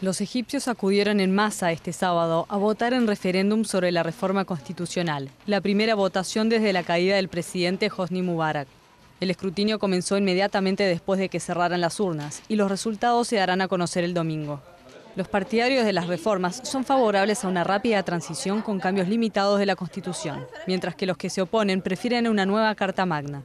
Los egipcios acudieron en masa este sábado a votar en referéndum sobre la reforma constitucional, la primera votación desde la caída del presidente Hosni Mubarak. El escrutinio comenzó inmediatamente después de que cerraran las urnas y los resultados se darán a conocer el domingo. Los partidarios de las reformas son favorables a una rápida transición con cambios limitados de la Constitución, mientras que los que se oponen prefieren una nueva Carta Magna.